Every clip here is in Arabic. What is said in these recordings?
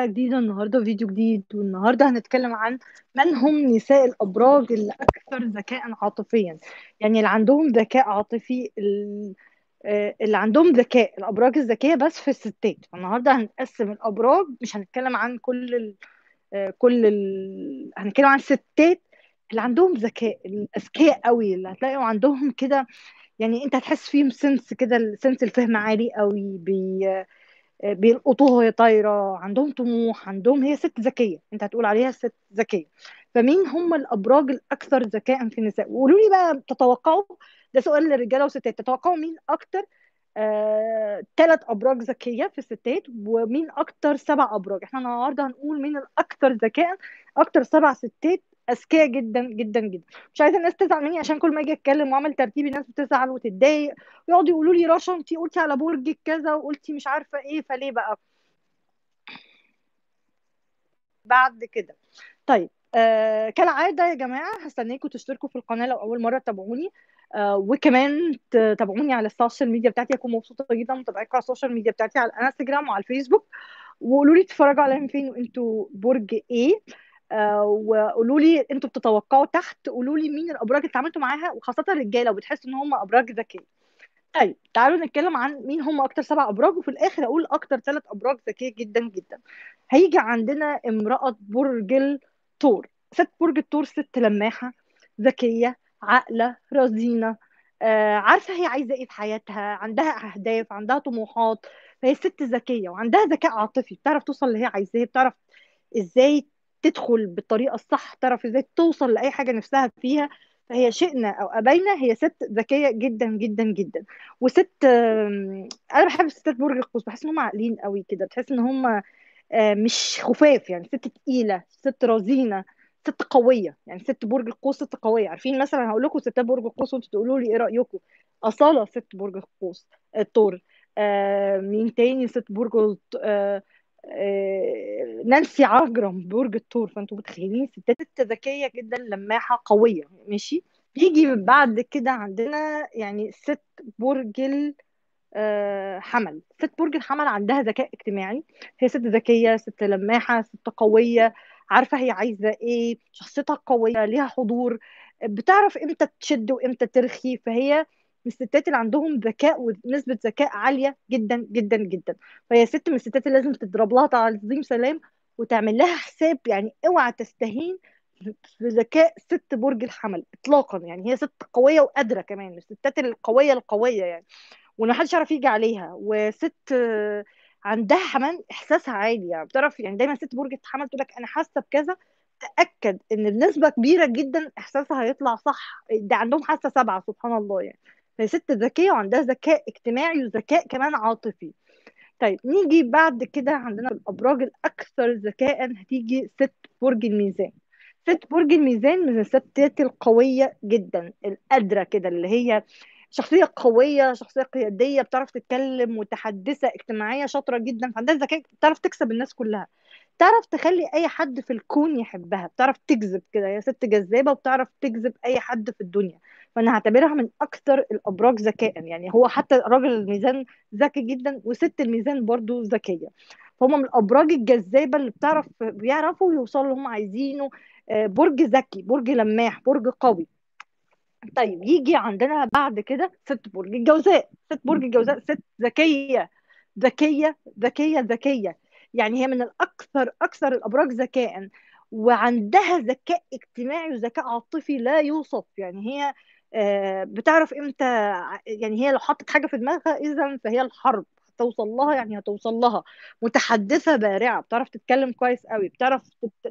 جديدة النهاردة فيديو جديد والنهاردة هنتكلم عن من هم نساء الأبراج الأكثر ذكاء عاطفيا يعني اللي عندهم ذكاء عاطفي آه، اللي عندهم ذكاء الأبراج الذكية بس في الستات فالنهاردة هنقسم الأبراج مش هنتكلم عن كل الـ آه، كل الـ هنتكلم عن الستات اللي عندهم ذكاء الأذكياء قوي اللي هتلاقيوا عندهم كده يعني انت هتحس فيهم سنس كده سنس الفهم عالي قوي بي آه، بيلقطوها وهي طايره عندهم طموح عندهم هي ست ذكيه انت هتقول عليها ست ذكيه فمين هم الابراج الاكثر ذكاء في النساء وقولوا لي بقى تتوقعوا ده سؤال للرجاله والستات تتوقعوا مين اكتر ثلاث آه، ابراج ذكيه في الستات ومين اكتر سبع ابراج احنا النهارده هنقول مين الاكثر ذكاء اكتر سبع ستات اذكياء جدا جدا جدا مش عايزه الناس تزعل مني عشان كل ما اجي اتكلم واعمل ترتيب الناس بتزعل وتتضايق ويقعدوا يقولوا لي رشا انت قلتي على برجك كذا وقلتي مش عارفه ايه فليه بقى بعد كده طيب آه كالعاده يا جماعه هستناكم تشتركوا في القناه لو اول مره تتابعوني آه وكمان تتابعوني على السوشيال ميديا بتاعتي اكون مبسوطه جدا متابعتكم على السوشيال ميديا بتاعتي على الانستجرام وعلى الفيسبوك وقولوا لي اتفرجوا عليهم فين وانتوا برج ايه آه، وقولوا لي انتوا بتتوقعوا تحت قولوا لي مين الابراج اللي اتعاملتوا معاها وخاصه الرجاله وبتحسوا ان هم ابراج ذكيه طيب تعالوا نتكلم عن مين هم اكتر سبع ابراج وفي الاخر اقول اكتر ثلاث ابراج ذكيه جدا جدا هيجي عندنا امراه برج الثور ست برج الثور ست لماحه ذكيه عاقله رزينه آه عارفه هي عايزه ايه في حياتها عندها اهداف عندها طموحات فهي ست ذكيه وعندها ذكاء عاطفي بتعرف توصل اللي هي عايزاه بتعرف ازاي تدخل بالطريقه الصح تعرف ازاي توصل لاي حاجه نفسها فيها فهي شئنا او ابينا هي ست ذكيه جدا جدا جدا وست انا بحب ستات برج القوس بحس ان هم عاقلين قوي كده بتحس ان هم آه، مش خفاف يعني ست تقيله ست رزينه ست قويه يعني ست برج القوس ست قويه عارفين مثلا هقول لكم ستات برج القوس وانتوا تقولوا لي ايه رايكم اصاله ست برج القوس الطور آه، آه، مين تاني ست برج آه آه، نانسي عجرم برج الثور فانتوا متخيلين ستات ست ذكيه جدا لماحه قويه ماشي يجي بعد كده عندنا يعني ست برج آه، حمل ست برج الحمل عندها ذكاء اجتماعي هي ست ذكيه ست لماحه ست قويه عارفه هي عايزه ايه شخصيتها قويه ليها حضور بتعرف امتى تشد وامتى ترخي فهي من الستات اللي عندهم ذكاء ونسبه ذكاء عاليه جدا جدا جدا فهي ست من الستات اللي لازم تضرب لها تعظيم سلام وتعمل لها حساب يعني اوعى تستهين بذكاء ست برج الحمل اطلاقا يعني هي ست قويه وقادره كمان من الستات القويه القويه يعني ومحدش يعرف يجي عليها وست عندها كمان احساسها عالي يعني بتعرف يعني دايما ست برج الحمل تقول لك انا حاسه بكذا تاكد ان بنسبه كبيره جدا احساسها هيطلع صح ده عندهم حاسه سبعه سبحان الله يعني فهي ست ذكيه وعندها ذكاء اجتماعي وذكاء كمان عاطفي طيب نيجي بعد كده عندنا الابراج الاكثر ذكاء هتيجي ست برج الميزان ست برج الميزان من الستات القويه جدا القادره كده اللي هي شخصية قوية شخصية قيادية بتعرف تتكلم متحدثة اجتماعية شاطرة جدا فعندها ذكاء بتعرف تكسب الناس كلها تعرف تخلي أي حد في الكون يحبها بتعرف تجذب كده هي ست جذابة وبتعرف تجذب أي حد في الدنيا فانا هعتبرها من اكثر الابراج ذكاء يعني هو حتى راجل الميزان ذكي جدا وست الميزان برضو ذكيه فهم من الابراج الجذابه اللي بتعرف بيعرفوا يوصلوا اللي هم عايزينه آه، برج ذكي برج لماح برج قوي طيب يجي عندنا بعد كده ست برج الجوزاء ست برج الجوزاء ست ذكيه ذكيه ذكيه ذكيه يعني هي من الاكثر اكثر الابراج ذكاء وعندها ذكاء اجتماعي وذكاء عاطفي لا يوصف يعني هي آه، بتعرف امتى يعني هي لو حطت حاجه في دماغها اذا فهي الحرب هتوصل لها يعني هتوصل لها متحدثه بارعه بتعرف تتكلم كويس قوي بتعرف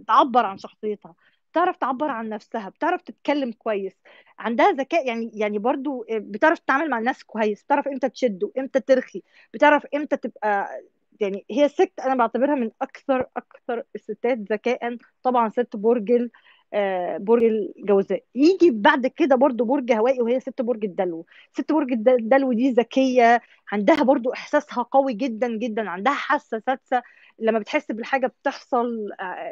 تعبر عن شخصيتها بتعرف تعبر عن نفسها بتعرف تتكلم كويس عندها ذكاء يعني يعني برضو آه، بتعرف تتعامل مع الناس كويس بتعرف امتى تشد وامتى ترخي بتعرف امتى تبقى يعني هي ست انا بعتبرها من اكثر اكثر الستات ذكاء طبعا ست برجل آه، برج الجوزاء يجي بعد كده برضو برج هوائي وهي ست برج الدلو ست برج الدلو دي ذكيه عندها برضو احساسها قوي جدا جدا عندها حاسه سادسه لما بتحس بالحاجه بتحصل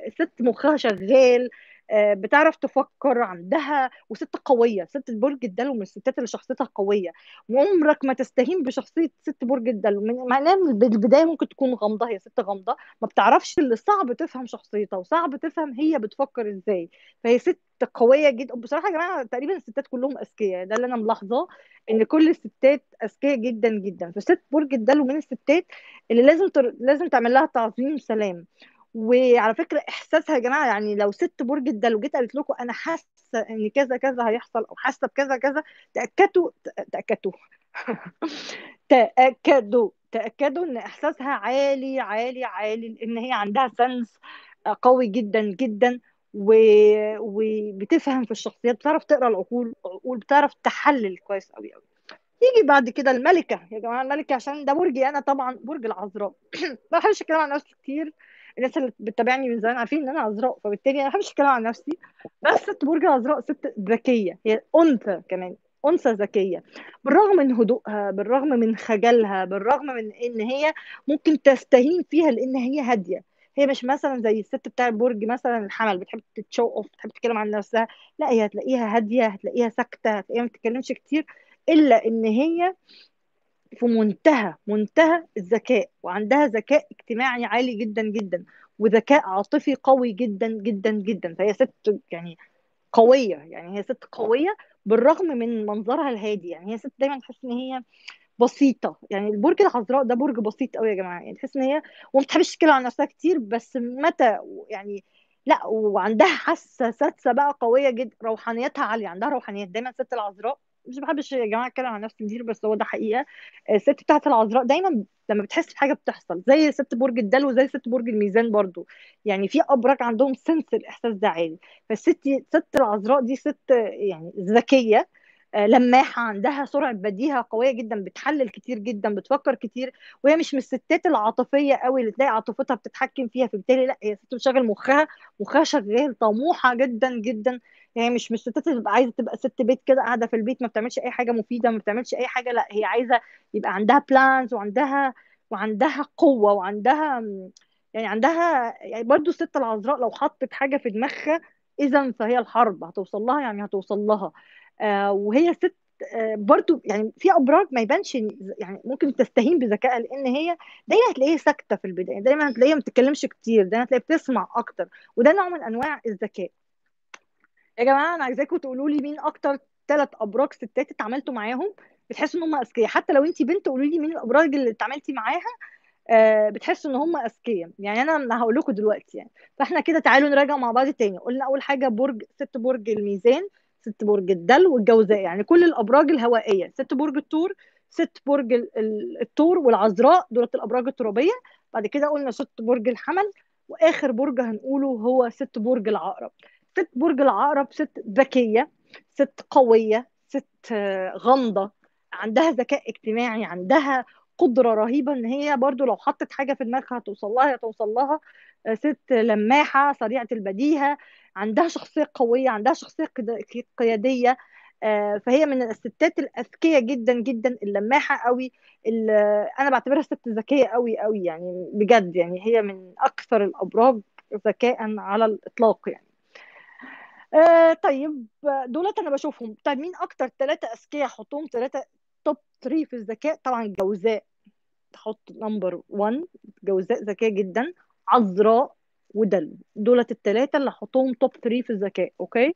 الست آه، مخها شغال آه، بتعرف تفكر عندها وست قويه ست برج الدلو من الستات اللي شخصيتها قويه وعمرك ما تستهين بشخصيه ست برج الدلو معناها من البدايه ممكن تكون غامضه هي ست غامضه ما بتعرفش اللي صعب تفهم شخصيتها وصعب تفهم هي بتفكر ازاي فهي ست قويه جدا بصراحه يا جماعه تقريبا الستات كلهم اذكياء يعني ده اللي انا ملاحظاه ان كل الستات اذكياء جدا جدا فست برج الدلو من الستات اللي لازم تر... لازم تعمل لها تعظيم سلام وعلى فكره احساسها يا جماعه يعني لو ست برج الدلو جيت قالت لكم انا حاسه ان كذا كذا هيحصل او حاسه بكذا كذا تاكدوا تاكدوا تاكدوا تاكدوا ان احساسها عالي عالي عالي لان هي عندها سنس قوي جدا جدا و... وبتفهم في الشخصيات بتعرف تقرا العقول وبتعرف تحلل كويس قوي قوي يجي بعد كده الملكه يا جماعه الملكه عشان ده برجي انا طبعا برج العذراء ما بحبش اتكلم عن نفسي كتير الناس اللي بتتابعني من زمان عارفين ان انا عذراء فبالتالي انا ما بحبش اتكلم عن نفسي بس ست برج العذراء ست ذكيه هي انثى كمان انثى ذكيه بالرغم من هدوءها بالرغم من خجلها بالرغم من ان هي ممكن تستهين فيها لان هي هاديه هي مش مثلا زي الست بتاع برج مثلا الحمل بتحب تتشو اوف بتحب تتكلم عن نفسها لا هي هتلاقيها هاديه هتلاقيها ساكته هتلاقيها ما بتتكلمش كتير الا ان هي في منتهى منتهى الذكاء وعندها ذكاء اجتماعي عالي جدا جدا وذكاء عاطفي قوي جدا جدا جدا فهي ست يعني قويه يعني هي ست قويه بالرغم من منظرها الهادي يعني هي ست دايما تحس ان هي بسيطه يعني البرج العذراء ده برج بسيط قوي يا جماعه يعني تحس ان هي وما بتحبش تتكلم عن نفسها كتير بس متى يعني لا وعندها حاسه سادسه بقى قويه جدا روحانيتها عاليه عندها روحانيات دايما الست العذراء مش بحبش يا جماعه اتكلم عن نفسي كتير بس هو ده حقيقه آه، الست بتاعت العذراء دايما لما بتحس بحاجه بتحصل زي ست برج الدلو وزي ست برج الميزان برضو يعني في ابراج عندهم سنس الاحساس ده عالي فالست ست العذراء دي ست يعني ذكيه آه، لماحه عندها سرعه بديهه قويه جدا بتحلل كتير جدا بتفكر كتير وهي مش من الستات العاطفيه قوي اللي تلاقي عاطفتها بتتحكم فيها فبالتالي لا هي ست بتشغل مخها مخها شغال طموحه جدا جدا هي يعني مش مش ستات تبقى عايزه تبقى ست بيت كده قاعده في البيت ما بتعملش اي حاجه مفيده ما بتعملش اي حاجه لا هي عايزه يبقى عندها بلانز وعندها وعندها قوه وعندها يعني عندها يعني برضو الست العذراء لو حطت حاجه في دماغها اذا فهي الحرب هتوصل لها يعني هتوصل لها آه وهي ست آه برضو يعني في ابراج ما يبانش يعني ممكن تستهين بذكائها لان هي دايما هتلاقيها ساكته في البدايه دايما هتلاقيها ما بتتكلمش كتير دايما هتلاقيها بتسمع اكتر وده نوع من انواع الذكاء يا جماعه انا عايزاكم تقولوا لي مين اكتر ثلاث ابراج ستات اتعاملتوا معاهم بتحسوا ان هم اذكياء حتى لو انت بنت قولوا لي مين الابراج اللي اتعاملتي معاها آه، بتحسوا ان هم اذكياء يعني انا هقول لكم دلوقتي يعني فاحنا كده تعالوا نراجع مع بعض تاني قلنا اول حاجه برج ست برج الميزان ست برج الدلو والجوزاء يعني كل الابراج الهوائيه ست برج الثور ست برج الثور والعذراء دولت الابراج الترابيه بعد كده قلنا ست برج الحمل واخر برج هنقوله هو ست برج العقرب ست برج العقرب ست ذكيه ست قويه ست آه، غامضه عندها ذكاء اجتماعي عندها قدره رهيبه ان هي برضو لو حطت حاجه في دماغها هتوصل لها هتوصل لها آه، ست لماحه سريعه البديهه عندها شخصيه قويه عندها شخصيه قياديه آه، فهي من الستات الاذكيه جدا جدا اللماحه قوي اللي انا بعتبرها ست ذكيه قوي قوي يعني بجد يعني هي من اكثر الابراج ذكاء على الاطلاق يعني آه، طيب دولت انا بشوفهم طيب مين اكتر ثلاثه اذكياء حطهم ثلاثه توب 3 في الذكاء طبعا جوزاء تحط نمبر 1 جوزاء ذكيه جدا عذراء ودل دولت الثلاثه اللي حطهم توب 3 في الذكاء اوكي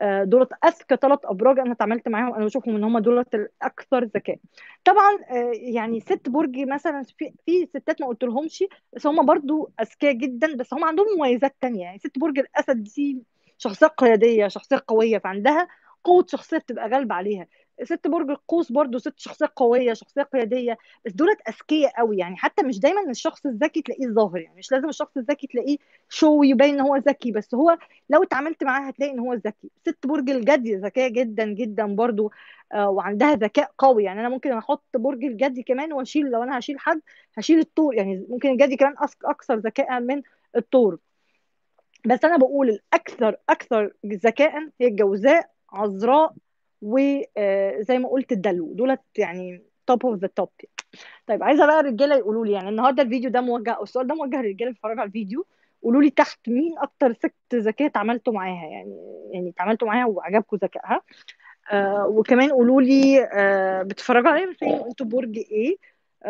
آه، دولت اذكى ثلاث ابراج انا اتعاملت معاهم انا بشوفهم ان هم دولت الاكثر ذكاء طبعا آه، يعني ست برج مثلا في في ستات ما قلت لهمش بس هم برضو اذكياء جدا بس هم عندهم مميزات تانية يعني ست برج الاسد دي شخصيه قياديه شخصيه قويه فعندها قوه شخصيه بتبقى غالبه عليها ست برج القوس برضو ست شخصيه قويه شخصيه قياديه بس دولت اذكياء قوي يعني حتى مش دايما الشخص الذكي تلاقيه ظاهر يعني مش لازم الشخص الذكي تلاقيه شو يبين ان هو ذكي بس هو لو اتعاملت معاه هتلاقي ان هو ذكي ست برج الجدي ذكيه جدا جدا برضو آه، وعندها ذكاء قوي يعني انا ممكن احط برج الجدي كمان واشيل لو انا هشيل حد هشيل الطور يعني ممكن الجدي كمان اكثر ذكاء من الطور بس انا بقول الاكثر اكثر ذكاء هي الجوزاء عذراء وزي آه، ما قلت الدلو دولت يعني توب اوف ذا توب طيب عايزه بقى الرجاله يقولوا لي يعني النهارده الفيديو ده موجه او السؤال ده موجه للرجاله اللي بيتفرجوا على الفيديو قولوا لي تحت مين اكتر ست ذكيه اتعاملتوا معاها يعني يعني اتعاملتوا معاها وعجبكم ذكائها آه وكمان قولوا لي آه بتتفرجوا عليا مثلا انتوا برج ايه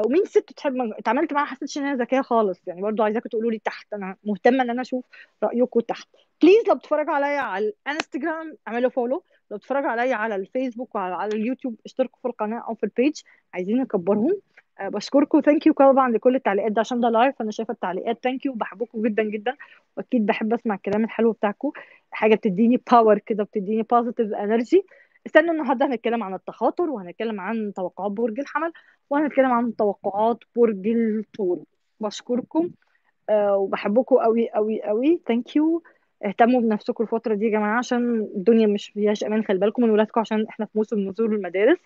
ومين ست تحب اتعاملت معاها حسيتش ان هي ذكيه خالص يعني برضو عايزاكم تقولوا لي تحت انا مهتمه ان انا اشوف رايكم تحت بليز لو بتتفرجوا عليا على الانستجرام اعملوا فولو لو بتتفرجوا عليا على الفيسبوك وعلى على اليوتيوب اشتركوا في القناه او في البيج عايزين نكبرهم أه بشكركم ثانك يو طبعا لكل التعليقات ده عشان ده لايف انا شايفه التعليقات ثانك يو بحبكم جدا جدا واكيد بحب اسمع الكلام الحلو بتاعكم حاجه بتديني باور كده بتديني بوزيتيف انرجي استنوا النهارده هنتكلم عن التخاطر وهنتكلم عن توقعات برج الحمل وانا هتكلم عن توقعات برج الثور بشكركم آه وبحبكم قوي قوي قوي ثانك يو اهتموا بنفسكم الفترة دي يا جماعة عشان الدنيا مش فيهاش أمان خلي بالكم من ولادكم عشان احنا في موسم نزول المدارس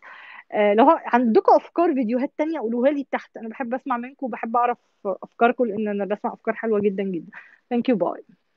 آه لو عندكم أفكار فيديوهات تانية قولوها لي تحت أنا بحب أسمع منكم وبحب أعرف أفكاركم لأن أنا بسمع أفكار حلوة جدا جدا ثانك يو باي